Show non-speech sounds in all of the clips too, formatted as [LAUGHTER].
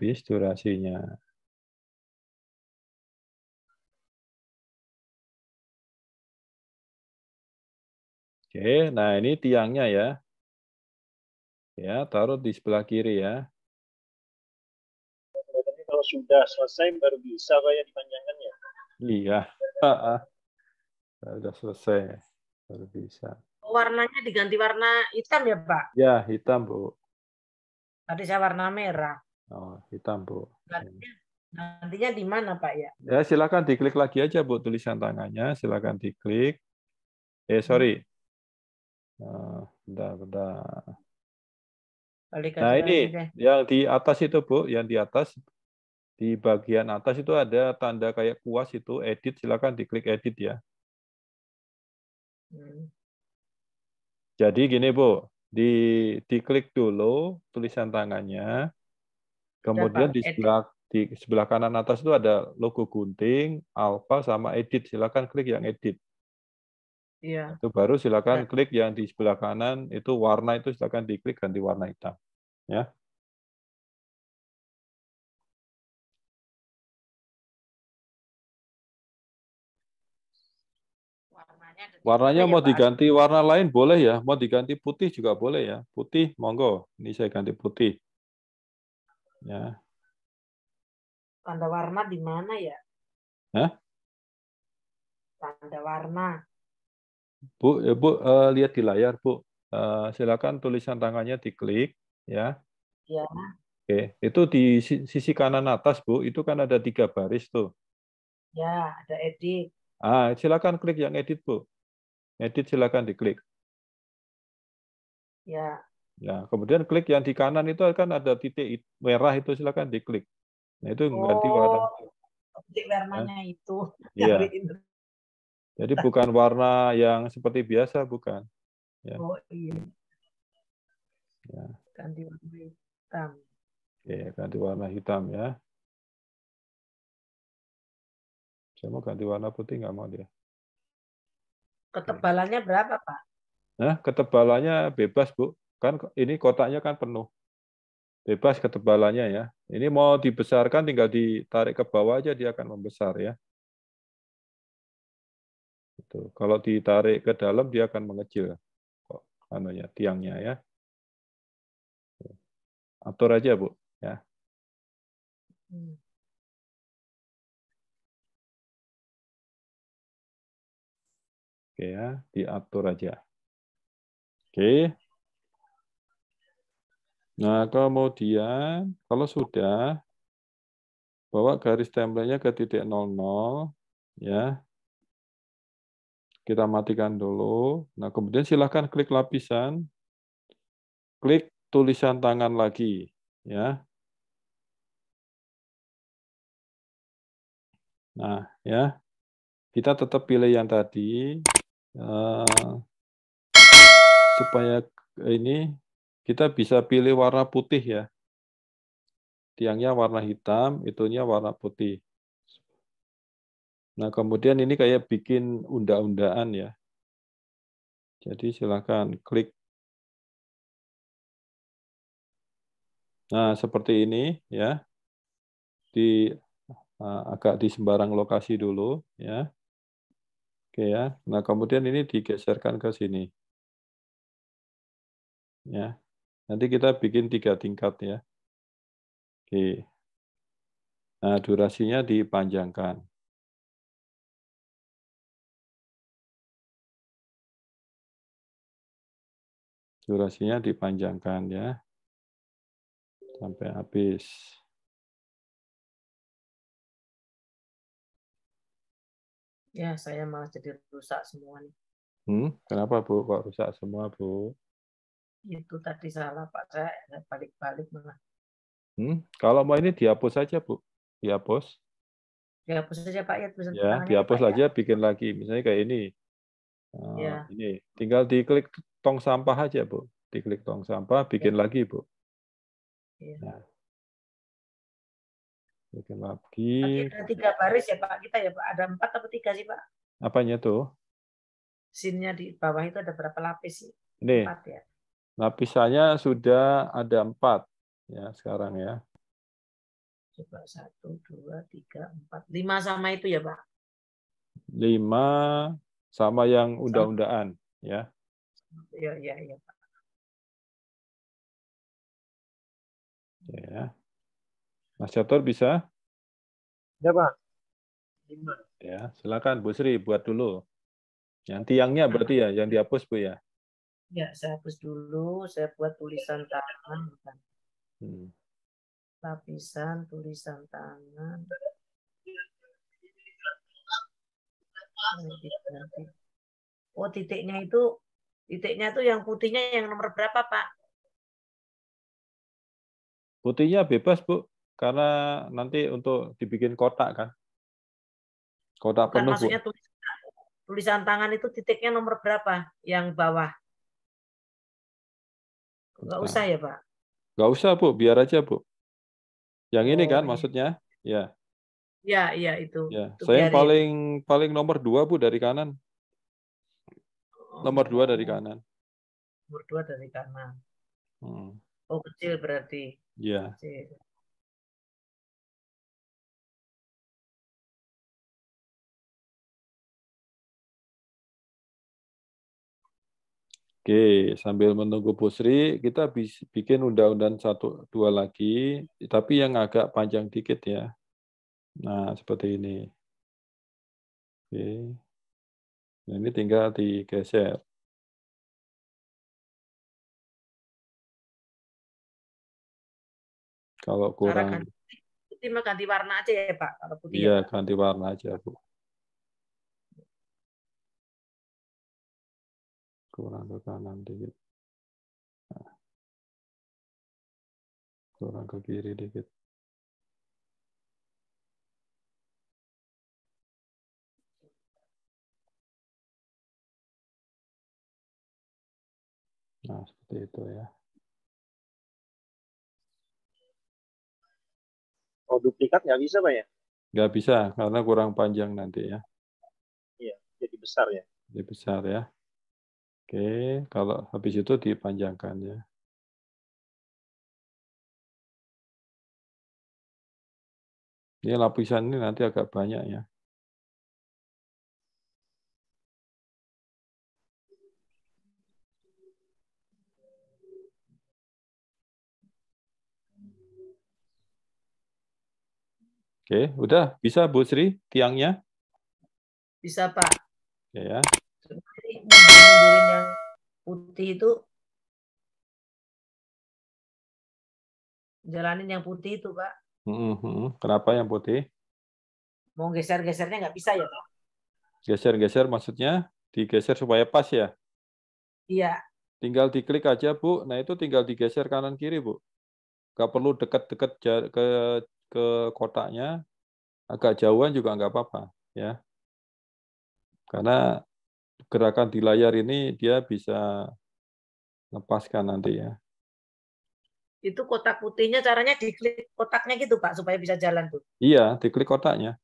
habis durasinya. Oke, nah ini tiangnya ya. Ya, taruh di sebelah kiri ya. Jadi kalau sudah selesai baru bisa ya kayak ya? Iya. [LAUGHS] sudah selesai baru bisa. Oh, warnanya diganti warna hitam ya, Pak? Ya, hitam, Bu. Tadi saya warna merah. Oh, hitam, Bu. Nantinya, nantinya di mana, Pak ya? Ya, silakan diklik lagi aja, Bu, tulisan tangannya. Silakan diklik. Eh, sorry. Nah, bentar, bentar. Nah, ini aja. yang di atas itu, Bu, yang di atas di bagian atas itu ada tanda kayak kuas itu edit, silakan diklik edit ya. Hmm. Jadi gini, Bu, di diklik dulu tulisan tangannya. Kemudian di sebelah di sebelah kanan atas itu ada logo gunting, alpha sama edit. Silakan klik yang edit. Iya. Itu baru silakan ya. klik yang di sebelah kanan itu warna itu silakan diklik ganti warna hitam. Ya. Warnanya mau ya, diganti warna lain boleh ya, mau diganti putih juga boleh ya. Putih monggo. Ini saya ganti putih. Ya. Tanda warna di mana ya? Hah? Tanda warna. Bu, ya Bu, uh, lihat di layar, Bu. Uh, silakan tulisan tangannya diklik, ya. Iya. Oke, itu di sisi kanan atas, Bu. Itu kan ada tiga baris tuh. Ya, ada edit. Ah, silakan klik yang edit, Bu. Edit silakan diklik. Ya. Ya kemudian klik yang di kanan itu akan ada titik merah itu silakan diklik. Nah, itu mengganti oh, warna. Titik warnanya ya. itu. Iya. Jadi bukan warna yang seperti biasa, bukan. Ya. Oh iya. Ya. Ganti warna hitam. Oke, ganti warna hitam ya. Saya mau ganti warna putih nggak mau dia. Ketebalannya berapa, Pak? Nah, ketebalannya bebas, Bu. Kan ini kotaknya kan penuh. Bebas ketebalannya ya. Ini mau dibesarkan tinggal ditarik ke bawah aja dia akan membesar ya. Itu. Kalau ditarik ke dalam dia akan mengecil. Kok anunya tiangnya ya. Atur aja, Bu, ya. Hmm. Oke ya, diatur aja. Oke, Nah, kemudian kalau sudah, bawa garis template ke titik 00, ya. Kita matikan dulu. Nah, kemudian silahkan klik lapisan, klik tulisan tangan lagi, ya. Nah, ya. Kita tetap pilih yang tadi, uh, supaya eh, ini kita bisa pilih warna putih ya. Tiangnya warna hitam, itunya warna putih. Nah, kemudian ini kayak bikin undang-undaan ya. Jadi silakan klik. Nah, seperti ini ya. Di eh, agak di sembarang lokasi dulu ya. Oke ya. Nah, kemudian ini digeserkan ke sini. Ya. Nanti kita bikin tiga tingkat ya. Oke. Nah, durasinya dipanjangkan. Durasinya dipanjangkan ya. Sampai habis. Ya, saya malah jadi rusak semua nih. Hmm, kenapa Bu? Kok rusak semua Bu? itu tadi salah Pak saya balik-balik malah. Hmm, kalau mau ini dihapus saja Bu, dihapus. Dihapus saja Pak ya. Ya, dihapus ya? saja, ya. bikin lagi. Misalnya kayak ini. Eh, ya. Ini, tinggal diklik tong sampah aja Bu. Diklik tong sampah, bikin ya. lagi Bu. Ya. Nah. Bikin lagi. Ada tiga baris ya Pak kita ya Pak. Ada empat atau tiga sih Pak? Apanya tuh? Sinnya di bawah itu ada berapa lapis sih? Ini. Empat ya. Lapisannya nah, sudah ada empat ya sekarang ya. Coba satu, dua, tiga, empat, lima sama itu ya Pak. Lima sama yang undang-undaan ya. Ya, ya, ya Pak. Ya. Mas Jator bisa? Ya Pak. Lima. Ya, silakan Bu Sri buat dulu. Yang tiangnya berarti ya, yang dihapus Bu ya. Ya, saya hapus dulu, saya buat tulisan tangan. Hmm. Lapisan tulisan tangan. Oh, titiknya itu titiknya tuh yang putihnya yang nomor berapa, Pak? Putihnya bebas, Bu. Karena nanti untuk dibikin kotak kan. Kotak Bukan, penuh, Bu. Tulisan, tulisan tangan itu titiknya nomor berapa? Yang bawah. Enggak nah. usah ya Pak? Enggak usah Bu, biar aja Bu. Yang ini kan oh, iya. maksudnya? Ya. Ya, ya itu. Ya. Itu Saya yang paling ya. paling nomor dua Bu dari kanan. Nomor dua dari oh. kanan. Nomor dua dari kanan. Hmm. Oh kecil berarti. ya, Kecil. Oke, sambil menunggu Busri, kita bikin undang-undang satu dua lagi, tapi yang agak panjang dikit ya. Nah, seperti ini. Oke. Nah, ini tinggal digeser. Kalau kurang. Cuma ganti warna aja ya Pak, kalau putih. Iya, ya, ganti warna aja Bu. kurang ke kanan dikit. Kurang ah. ke kiri dikit. Nah, seperti itu ya. Oh, duplikat nggak bisa, Pak ya? Nggak bisa, karena kurang panjang nanti ya. Iya, jadi besar ya. Jadi besar ya. Oke, kalau habis itu dipanjangkan ya. Ini lapisan ini nanti agak banyak ya. Oke, udah bisa Bu Sri tiangnya? Bisa Pak. Oke iya ya jadi yang putih itu jalanin yang putih itu pak kenapa yang putih mau geser-gesernya nggak bisa ya pak geser-geser maksudnya digeser supaya pas ya iya tinggal diklik aja bu nah itu tinggal digeser kanan kiri bu nggak perlu dekat-dekat ke ke kotaknya agak jauhan juga nggak apa-apa ya karena gerakan di layar ini dia bisa lepaskan nanti ya. Itu kotak putihnya caranya diklik kotaknya gitu Pak supaya bisa jalan tuh. Iya, diklik kotaknya.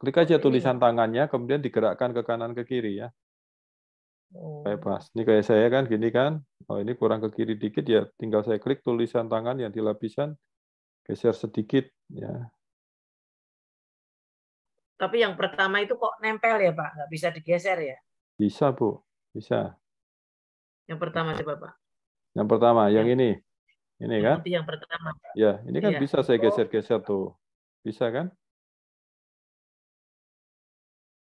Klik aja tulisan tangannya kemudian digerakkan ke kanan ke kiri ya. Oh. Bebas. Ini kayak saya kan gini kan. Oh ini kurang ke kiri dikit ya tinggal saya klik tulisan tangan yang dilapisan, geser sedikit ya tapi yang pertama itu kok nempel ya Pak? Nggak bisa digeser ya? Bisa Bu, bisa. Yang pertama coba Pak. Yang pertama, yang, yang ini. Ini yang kan? Yang pertama. Ya, ini kan ya. bisa saya geser-geser tuh. Bisa kan?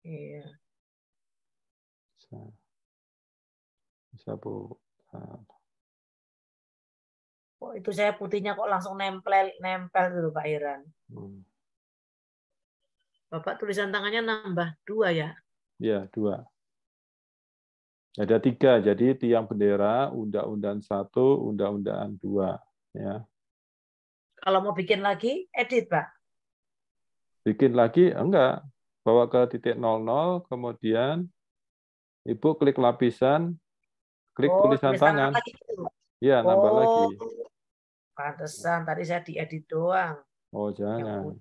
Iya. Bisa. Bisa Bu. Kok oh, itu saya putihnya kok langsung nempel nempel dulu Pak Iran. Hmm. Bapak tulisan tangannya nambah dua ya? Ya, dua. Ada tiga, jadi tiang bendera, undang-undang satu, undang-undang dua. Ya. Kalau mau bikin lagi, edit, Pak. Bikin lagi? Enggak. Bawa ke titik 00, kemudian Ibu klik lapisan, klik oh, tulisan tangan. Gitu? Iya, nambah oh, lagi. Pantesan, tadi saya diedit doang. Oh, ya jangan.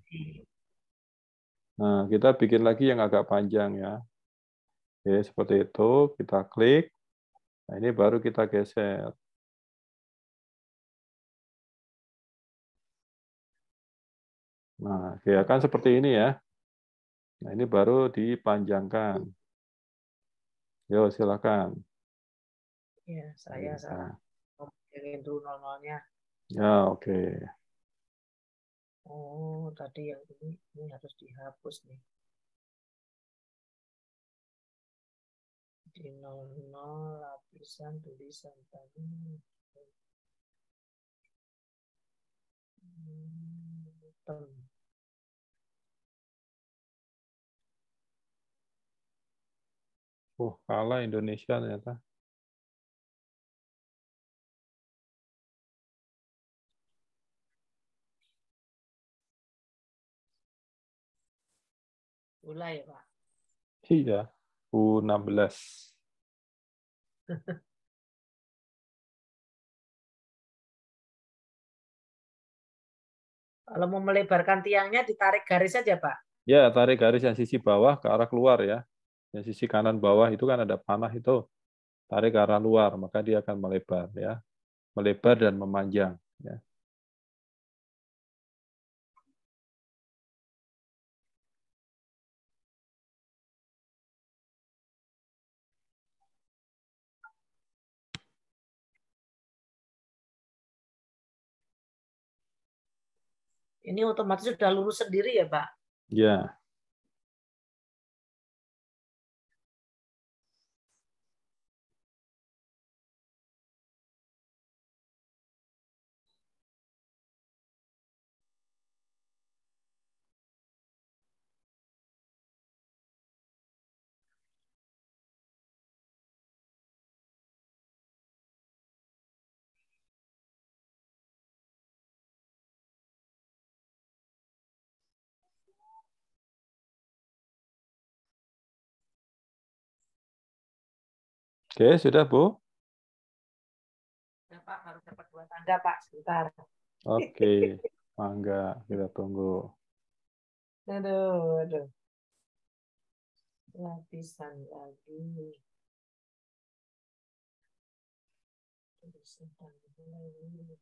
Nah, kita bikin lagi yang agak panjang ya. Oke, seperti itu. Kita klik. Nah, ini baru kita geser. Nah, ya kan seperti ini ya. Nah, ini baru dipanjangkan. Yo, silakan. Ya, saya nah, saya dulu nol-nolnya. Ya, oke. Okay. Oh, tadi yang ini, ini harus dihapus nih. Di 00 lapisan tulisan tadi. Hmm, tem. Oh, kalah Indonesia ternyata. mulai ya Pak? Iya, U16. [LAUGHS] Kalau mau melebarkan tiangnya, ditarik garis saja, Pak. Ya, tarik garis yang sisi bawah ke arah keluar ya. Yang sisi kanan bawah itu kan ada panah itu. Tarik ke arah luar, maka dia akan melebar ya. Melebar dan memanjang. Ya. Ini otomatis sudah lurus sendiri ya, Pak? Iya. Oke, sudah Bu? Sudah Pak, harus dapat dua tanda Pak, sebentar. Oke, mangga kita tunggu. Aduh, aduh. Lapisan lagi. Terus lagi.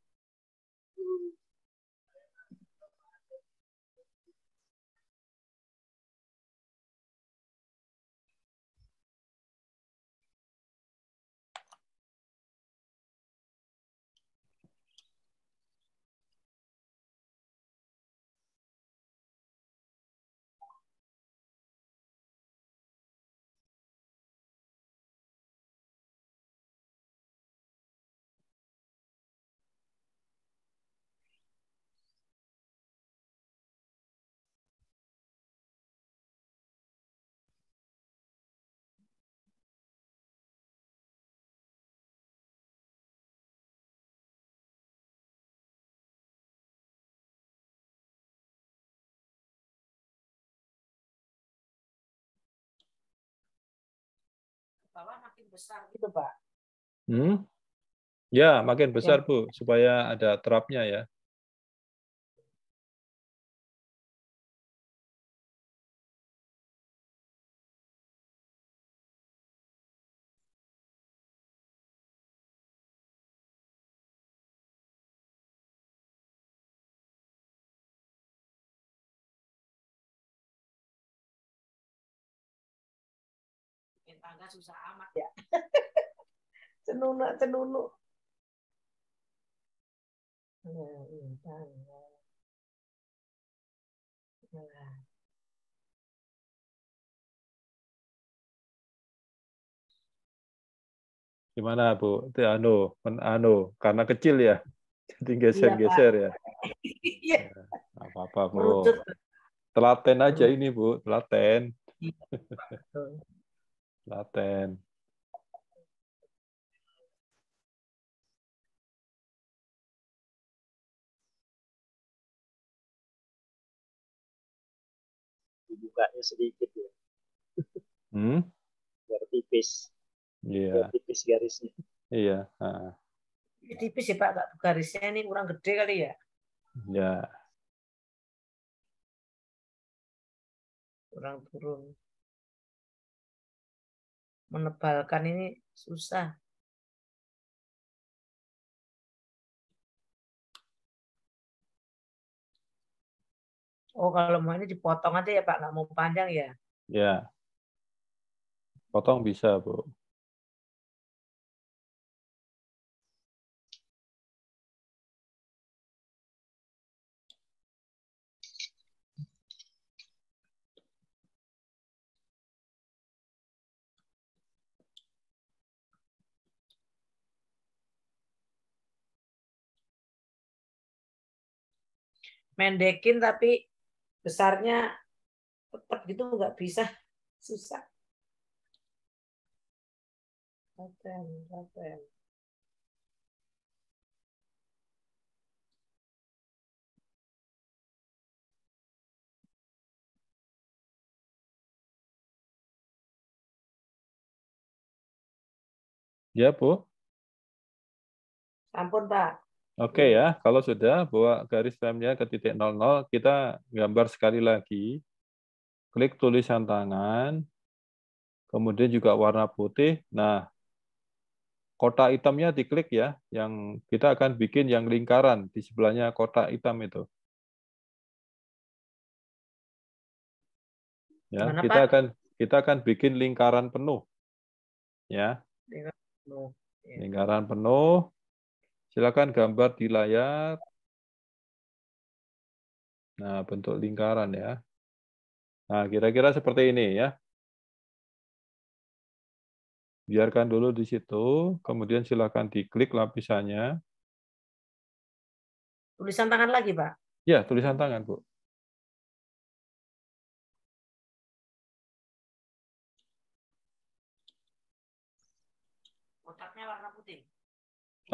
bawah makin besar gitu, Pak. Hmm? Ya, makin besar, ya. Bu, supaya ada terapnya ya. tangga susah amat. Ya. cenunu, [LAUGHS] cenunu. Nah, nah, Gimana Bu? Itu anu, anu, karena kecil ya, jadi geser-geser ya. Iya. Nah, apa-apa Bu. Telaten aja ini Bu, telaten. Iya. [LAUGHS] laten Dibukanya sedikit ya. Hmm? Biar tipis. Iya. Yeah. tipis garisnya. Iya. Yeah. Uh. Tipis ya Pak, nggak garisnya ini kurang gede kali ya. Ya. Yeah. Kurang turun menebalkan ini susah. Oh, kalau mau ini dipotong aja ya Pak, nggak mau panjang ya? Ya, potong bisa Bu. mendekin tapi besarnya tepat gitu nggak bisa susah Ya, Bu. Ampun, Pak. Oke okay ya, kalau sudah bawa garis remnya ke titik 00, kita gambar sekali lagi. Klik tulisan tangan, kemudian juga warna putih. Nah, kotak hitamnya diklik ya, yang kita akan bikin yang lingkaran di sebelahnya kotak hitam itu. Ya, Mana, kita Pak? akan kita akan bikin lingkaran penuh. Ya. Lingkaran penuh. Iya. Lingkaran penuh Silakan gambar di layar. Nah, bentuk lingkaran ya. Nah, kira-kira seperti ini ya. Biarkan dulu di situ, kemudian silakan diklik lapisannya. Tulisan tangan lagi, Pak? Ya, tulisan tangan, Bu.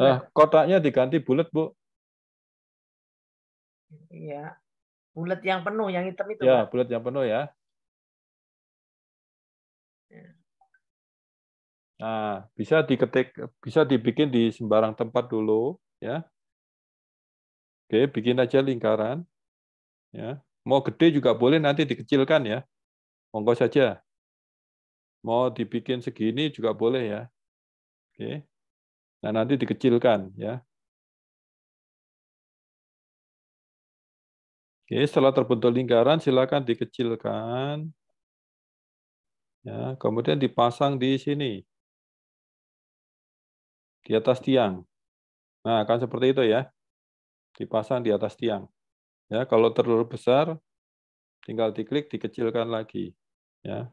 Eh, nah. kotaknya diganti bulat, Bu. Iya. Bulat yang penuh, yang hitam itu. Ya, bulat yang penuh ya. ya. Nah, bisa diketik, bisa dibikin di sembarang tempat dulu, ya. Oke, bikin aja lingkaran. Ya. Mau gede juga boleh nanti dikecilkan ya. Monggo saja. Mau dibikin segini juga boleh ya. Oke. Nah, nanti dikecilkan ya. Oke, setelah terbentuk lingkaran silakan dikecilkan. Ya, kemudian dipasang di sini. Di atas tiang. Nah, akan seperti itu ya. Dipasang di atas tiang. Ya, kalau terlalu besar tinggal diklik dikecilkan lagi. Ya,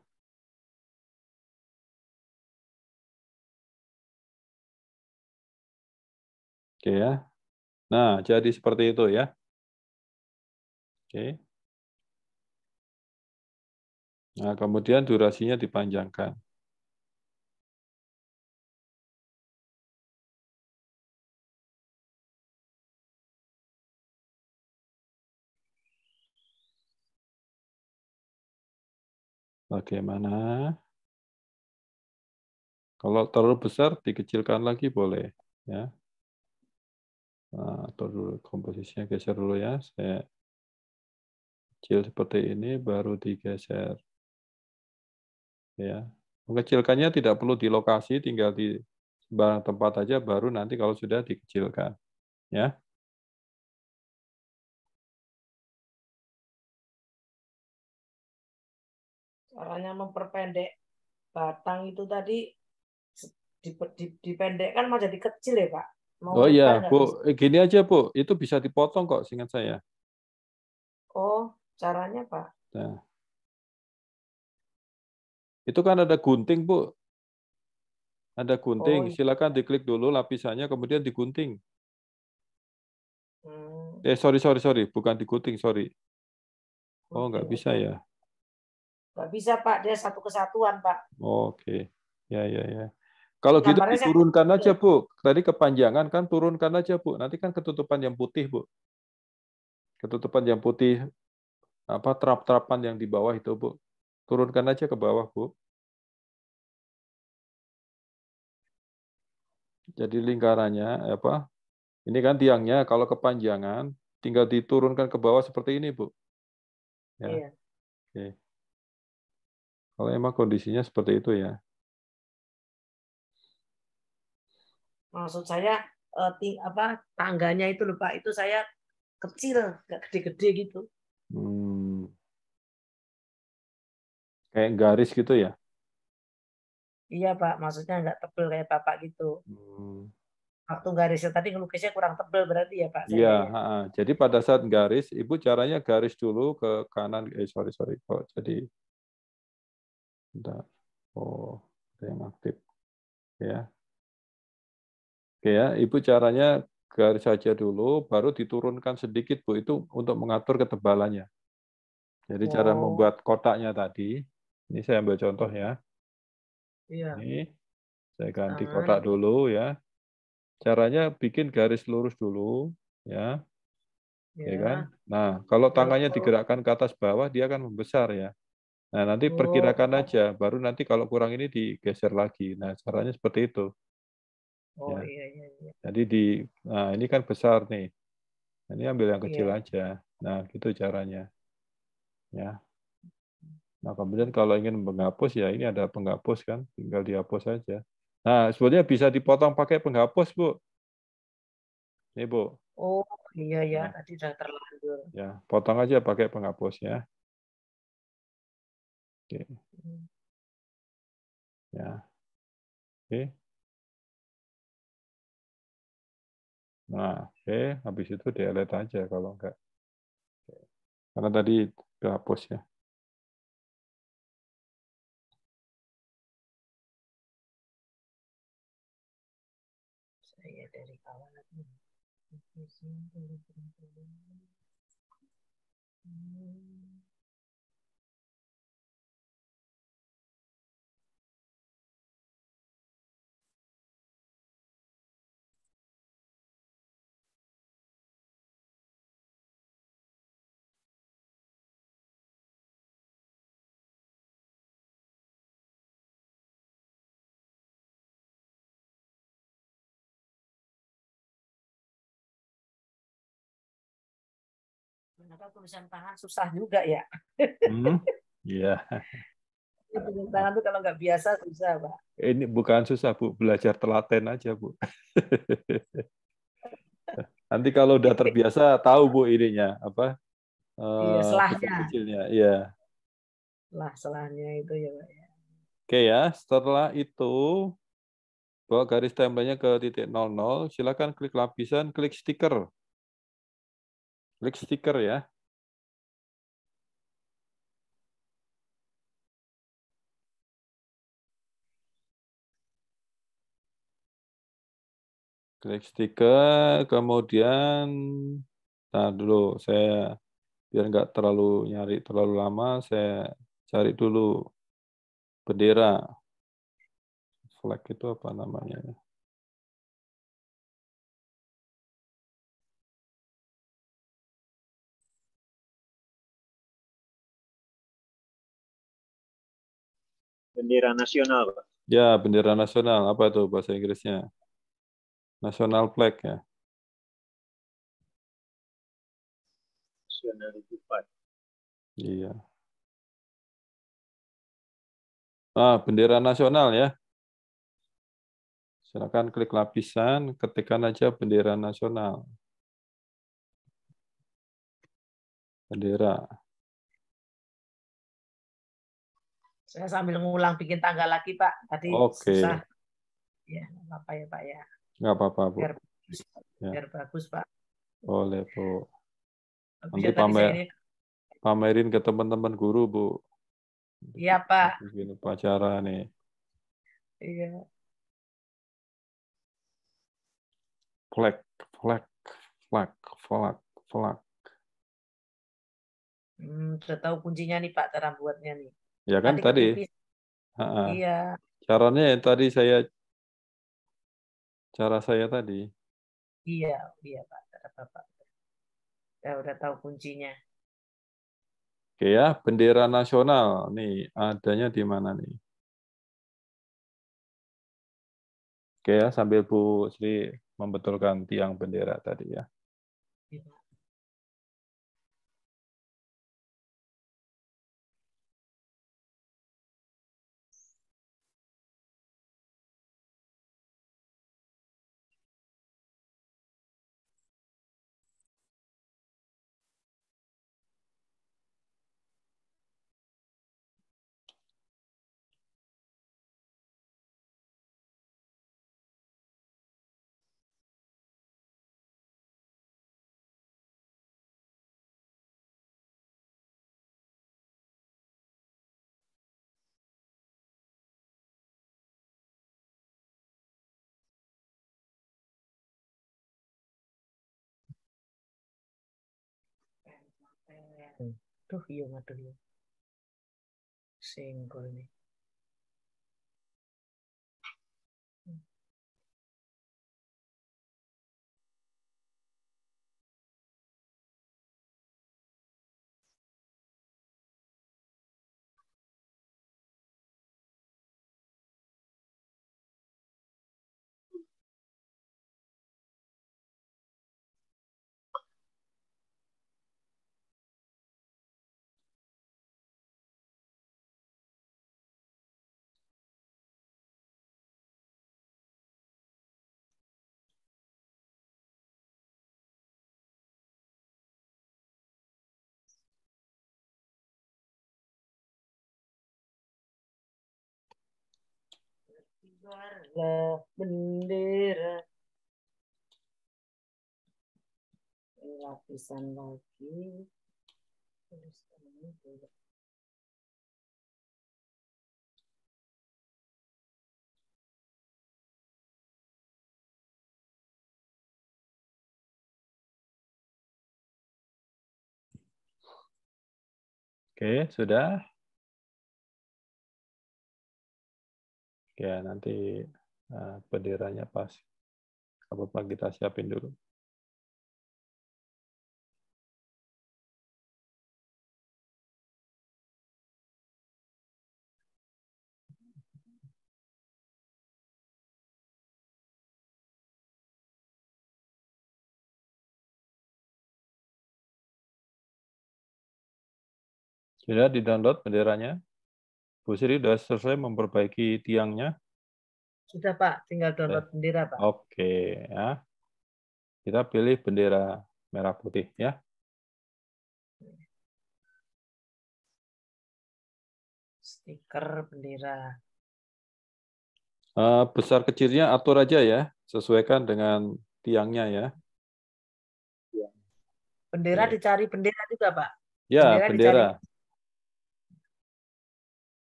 Oke ya. Nah, jadi seperti itu ya. Oke. Nah, kemudian durasinya dipanjangkan. Bagaimana? Kalau terlalu besar dikecilkan lagi boleh, ya atau dulu komposisinya geser dulu ya saya kecil seperti ini baru digeser ya mengecilkannya tidak perlu di lokasi tinggal di sebarang tempat aja baru nanti kalau sudah dikecilkan ya caranya memperpendek batang itu tadi dipendekkan jadi kecil ya pak Mau oh iya, Bu, Eh, gini aja Bu, itu bisa dipotong kok, singkat saya. Oh, caranya Pak? Nah. Itu kan ada gunting Bu, ada gunting, oh, iya. silakan diklik dulu lapisannya, kemudian digunting. Hmm. Eh sorry sorry sorry, bukan digunting, sorry. Oh nggak bisa ya? Nggak bisa Pak, dia satu kesatuan Pak. Oh, Oke, okay. ya ya ya. Kalau gitu diturunkan kan... aja, Bu. Tadi kepanjangan kan turunkan aja, Bu. Nanti kan ketutupan yang putih, Bu. Ketutupan yang putih apa terap-terapan yang di bawah itu, Bu. Turunkan aja ke bawah, Bu. Jadi lingkarannya apa? Ini kan tiangnya kalau kepanjangan tinggal diturunkan ke bawah seperti ini, Bu. Ya. Iya. Oke. Kalau emang kondisinya seperti itu ya. maksud saya eh, ting, apa tangganya itu lupa itu saya kecil, nggak gede-gede gitu. Hmm. Kayak garis gitu ya? Iya Pak, maksudnya nggak tebel kayak Bapak gitu. Hmm. Waktu garisnya tadi ngelukisnya kurang tebel berarti ya Pak? Iya, ya. jadi pada saat garis, Ibu caranya garis dulu ke kanan, eh sorry, sorry kok, jadi Bentar. Oh, ada yang aktif. Ya. Oke ya, Ibu caranya garis saja dulu, baru diturunkan sedikit Bu itu untuk mengatur ketebalannya. Jadi oh. cara membuat kotaknya tadi, ini saya ambil contoh ya. Iya. Ini saya ganti nah. kotak dulu ya. Caranya bikin garis lurus dulu ya. Ya, ya kan? Nah, kalau iya, tangannya digerakkan ke atas bawah dia akan membesar ya. Nah, nanti oh. perkirakan aja, baru nanti kalau kurang ini digeser lagi. Nah, caranya seperti itu. Ya. Oh ya. iya iya. Jadi di nah ini kan besar nih. Nah, ini ambil yang kecil iya. aja. Nah gitu caranya. Ya. Nah kemudian kalau ingin menghapus ya ini ada penghapus kan, tinggal dihapus saja. Nah sebenarnya bisa dipotong pakai penghapus bu. Ini bu. Oh iya ya nah. tadi sudah terlanjur. Ya potong aja pakai penghapus ya. Oke. Hmm. Ya. Oke. Nah, oke, okay. habis itu delete aja kalau enggak. Karena tadi dihapus ya. Saya dari awal Maka tulisan tangan susah juga ya. Hmm, Yeah. [LAUGHS] Iya, tulisan tangan itu kalau nggak biasa susah, Pak. Ini bukan susah, Bu. Belajar telaten aja, Bu. [LAUGHS] Nanti kalau udah terbiasa, tahu Bu ininya apa? Eh, iya, selahnya. Kecilnya, iya. Lah, selahnya itu ya, Pak. Ya. Oke ya, setelah itu bawa garis tempelnya ke titik 00, silakan klik lapisan, klik stiker. Klik stiker ya. Klik stiker, kemudian nah dulu saya biar nggak terlalu nyari terlalu lama, saya cari dulu bendera. Flag itu apa namanya Bendera nasional, Ya, bendera nasional. Apa tuh bahasa Inggrisnya? National flag ya. flag. Iya. Ah, bendera nasional ya. Silakan klik lapisan, ketikkan aja bendera nasional. Bendera. Saya sambil ngulang bikin tanggal lagi, Pak. Tadi okay. susah. Ya, nggak apa ya, Pak ya. Nggak apa-apa, Bu. Biar, ya. biar bagus, Pak. Boleh, Bu. Nanti pamer, ini... pamerin ke teman-teman guru, Bu. Iya, Pak. Bikin upacara nih. Iya. Flek, flek, flag flag flag Hmm, sudah tahu kuncinya nih Pak cara buatnya nih. Ya kan tadi. Uh-uh. Iya. Caranya yang tadi saya cara saya tadi. Iya, iya Pak, apa apa Saya udah tahu kuncinya. Oke ya, bendera nasional nih adanya di mana nih? Oke ya, sambil Bu Sri membetulkan tiang bendera tadi ya. thường trước khi vô ma trước vô sen coi này Kibarlah bendera. Lapisan lagi. Terus ini juga. Oke, sudah. ya nanti eh, benderanya pas apa-apa kita siapin dulu. Sudah di-download benderanya? Bu Sri sudah selesai memperbaiki tiangnya? Sudah Pak, tinggal download bendera Pak. Oke ya. Kita pilih bendera merah putih ya. Stiker bendera. Uh, besar kecilnya atur aja ya, sesuaikan dengan tiangnya ya. Bendera ya. dicari bendera juga Pak. Ya bendera. bendera.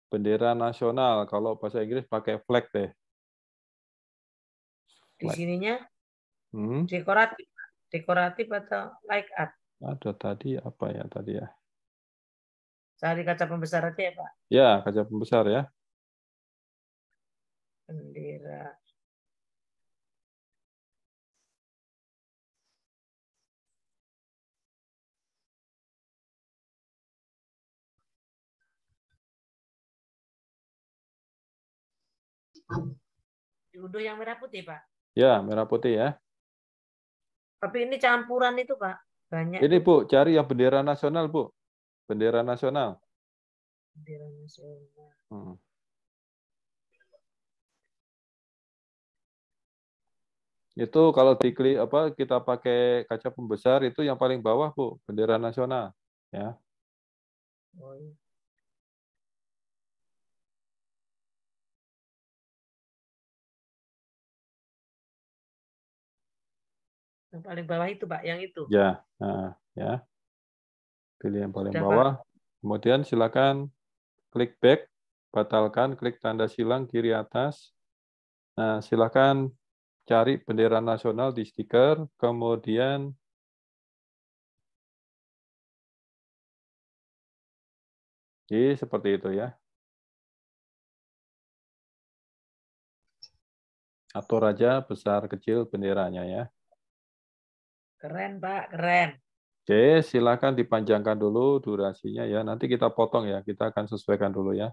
Bendera nasional. Kalau bahasa Inggris pakai flag deh. Flag. Di sininya hmm? dekoratif, dekoratif atau like art. Ada tadi apa ya tadi ya? Cari kaca pembesar aja ya Pak. Ya kaca pembesar ya. Bendera Diunduh yang merah putih, Pak. Ya, merah putih ya. Tapi ini campuran itu, Pak. Banyak. Ini, Bu, cari yang bendera nasional, Bu. Bendera nasional. Bendera nasional. Hmm. Itu kalau diklik apa kita pakai kaca pembesar itu yang paling bawah, Bu, bendera nasional, ya. Oh, iya. Yang paling bawah itu, Pak, yang itu. Ya, nah, ya. Pilih yang paling Sudah, bawah. Pak. Kemudian silakan klik back, batalkan, klik tanda silang kiri atas. Nah, silakan cari bendera nasional di stiker, kemudian Jadi seperti itu ya. Atur aja besar kecil benderanya ya. Keren, Pak, keren. Oke, silakan dipanjangkan dulu durasinya ya. Nanti kita potong ya, kita akan sesuaikan dulu ya.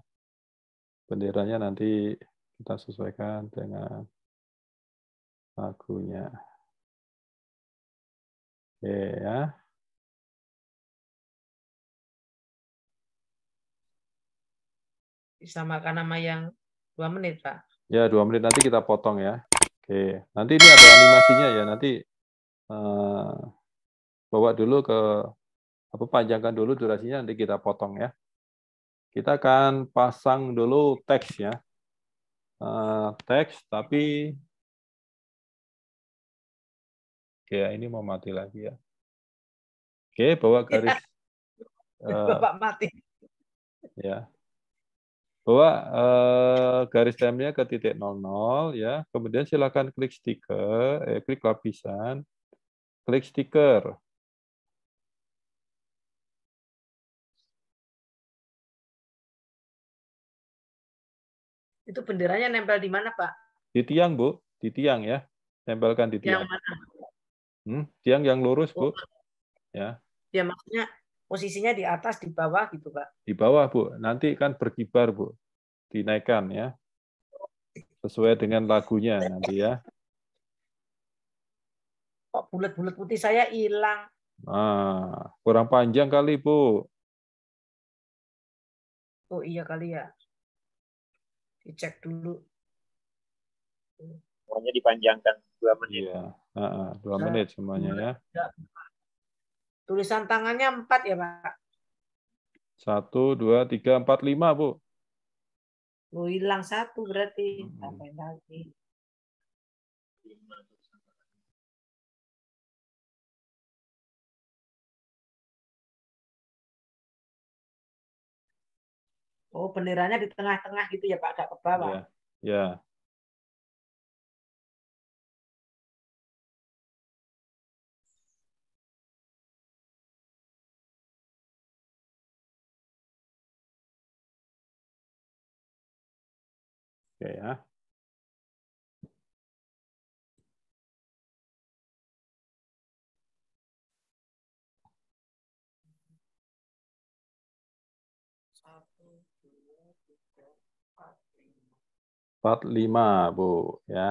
Benderanya nanti kita sesuaikan dengan lagunya. Oke ya. Disamakan nama yang dua menit, Pak. Ya, dua menit nanti kita potong ya. Oke, nanti ini ada animasinya ya. Nanti Eh, bawa dulu ke apa panjangkan dulu durasinya nanti kita potong ya. Kita akan pasang dulu teks ya. Uh, teks tapi Oke, ini mau mati lagi ya. Oke, bawa iya. garis. Ya. [LAUGHS] Bapak mati. Ya. Bawa uh, garis stemnya ke titik 00 ya. Kemudian silakan klik stiker, eh, klik lapisan klik stiker. Itu benderanya nempel di mana, Pak? Di tiang, Bu. Di tiang ya. Tempelkan di tiang. Tiang mana? Hmm, tiang yang lurus, Bu. Oh. Ya. Ya, maksudnya posisinya di atas, di bawah gitu, Pak. Di bawah, Bu. Nanti kan berkibar, Bu. Dinaikkan ya. Sesuai dengan lagunya nanti ya kok bulat-bulat putih saya hilang. Ah, kurang panjang kali, Bu. Oh iya kali ya. Dicek dulu. Semuanya dipanjangkan dua menit. Iya, uh, uh, dua nah, menit semuanya iya. ya. Tulisan tangannya empat ya, Pak. Satu, dua, tiga, empat, lima, Bu. Lu oh, hilang satu berarti. Hmm. Sampai lagi. Oh, benderanya di tengah-tengah gitu ya Pak, agak ke bawah. Ya. Yeah. Oke ya. lima Bu, ya.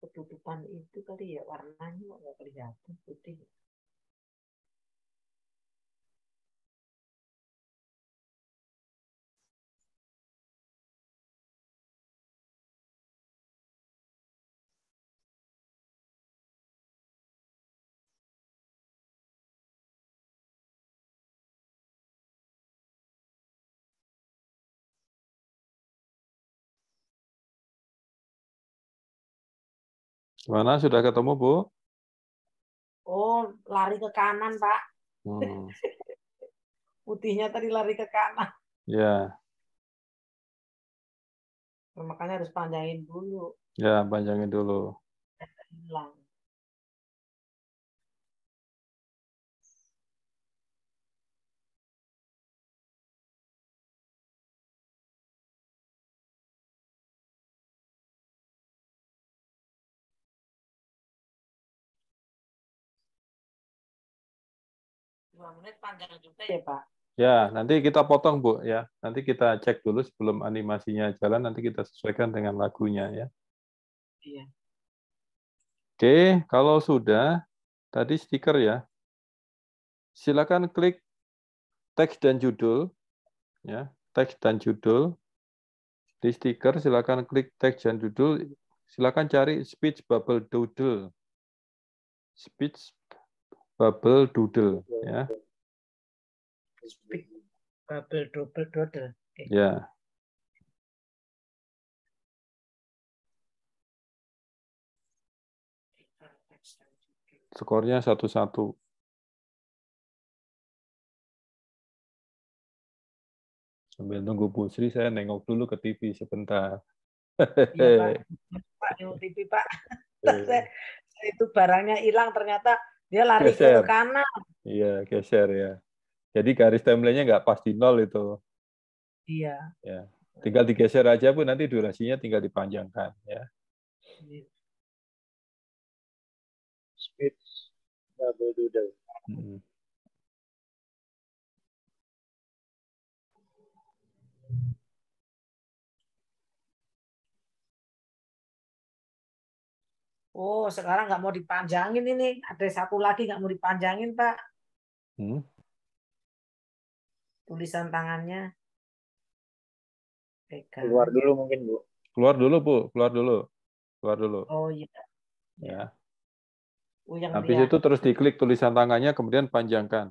Ketutupan itu kali ya warnanya nggak kelihatan putih. mana sudah ketemu Bu? Oh, lari ke kanan, Pak. Hmm. [LAUGHS] Putihnya tadi lari ke kanan. Ya. Makanya harus panjangin dulu. Ya, panjangin dulu. Hilang. dua menit panjang juga ya Pak. Ya, nanti kita potong Bu ya. Nanti kita cek dulu sebelum animasinya jalan, nanti kita sesuaikan dengan lagunya ya. Iya. Oke, kalau sudah, tadi stiker ya. Silakan klik teks dan judul. ya Teks dan judul. Di stiker, silakan klik teks dan judul. Silakan cari speech bubble doodle. Speech bubble doodle ya. Speak bubble doodle doodle. Okay. Ya. Skornya satu-satu. Sambil nunggu Sri, saya nengok dulu ke TV sebentar. Iya, Pak. [LAUGHS] Pak, nengok TV, Pak. saya, itu barangnya hilang, ternyata dia lari geser. ke kanan. Iya, geser ya. Jadi garis timelinenya nggak pas di nol itu. Iya. Ya. Tinggal digeser aja pun nanti durasinya tinggal dipanjangkan ya. Iya. Speed double doodle. Hmm. Oh, sekarang nggak mau dipanjangin ini. Ada satu lagi nggak mau dipanjangin, Pak. Hmm? Tulisan tangannya. Pegang. Keluar dulu mungkin, Bu. Keluar dulu, Bu. Keluar dulu. Keluar dulu. Oh, iya. Ya. Oh, yang Habis dia. itu terus diklik tulisan tangannya, kemudian panjangkan.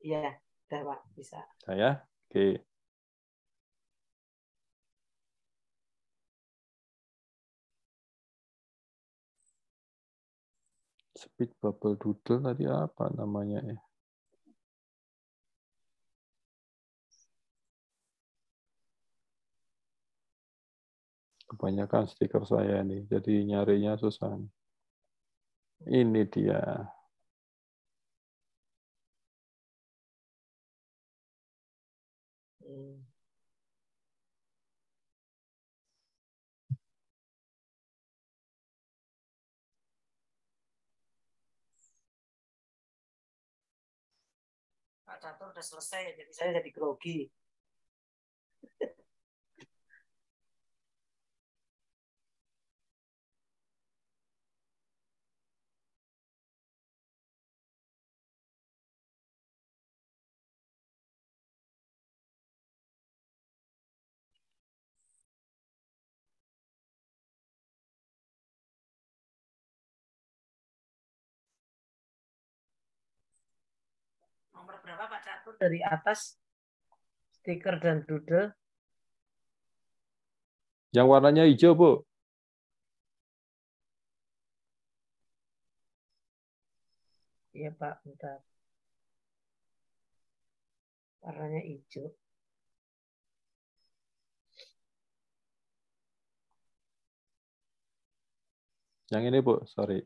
Iya, Pak. Bisa. Saya? Oke. Big Bubble Doodle tadi apa namanya ya? Kebanyakan stiker saya nih, jadi nyarinya susah. Ini dia. Hmm. catur udah selesai jadi saya jadi grogi berapa Pak Catur dari atas stiker dan doodle? Yang warnanya hijau, Bu. Iya, Pak. Bentar. Warnanya hijau. Yang ini, Bu. Sorry.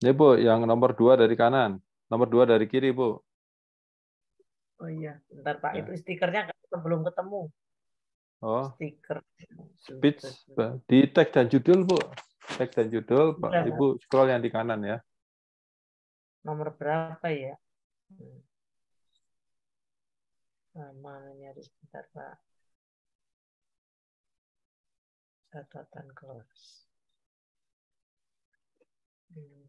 Ya Bu, yang nomor dua dari kanan. Nomor dua dari kiri, Bu. Oh iya, bentar Pak. Ya. Itu stikernya belum ketemu. Oh. Stiker. Speech di tag dan judul, Bu. Tag dan judul, Pak. Berapa? Iya. Ibu scroll yang di kanan ya. Nomor berapa ya? Hmm. Ah, Nama di sebentar, Pak. Catatan kelas. Hmm.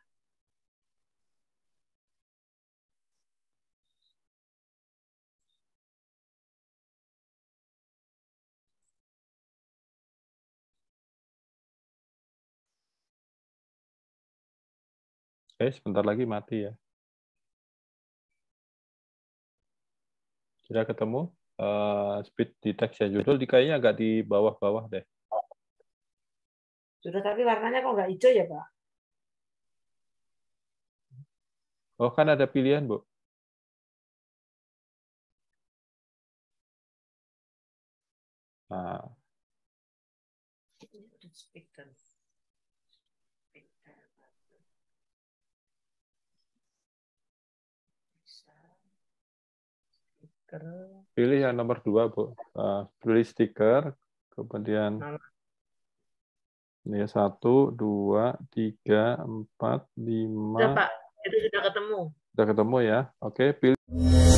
Eh, sebentar lagi mati ya. Sudah ketemu? Uh, speed di teks ya judul di kayaknya agak di bawah-bawah deh. Sudah tapi warnanya kok nggak hijau ya Pak? Oh kan ada pilihan Bu. Nah, stiker. Pilih yang nomor dua, Bu. Uh, pilih stiker, kemudian nah, nah. ini ya, satu, dua, tiga, empat, lima. Sudah, Pak. Itu sudah ketemu. Sudah ketemu ya. Oke, pilih.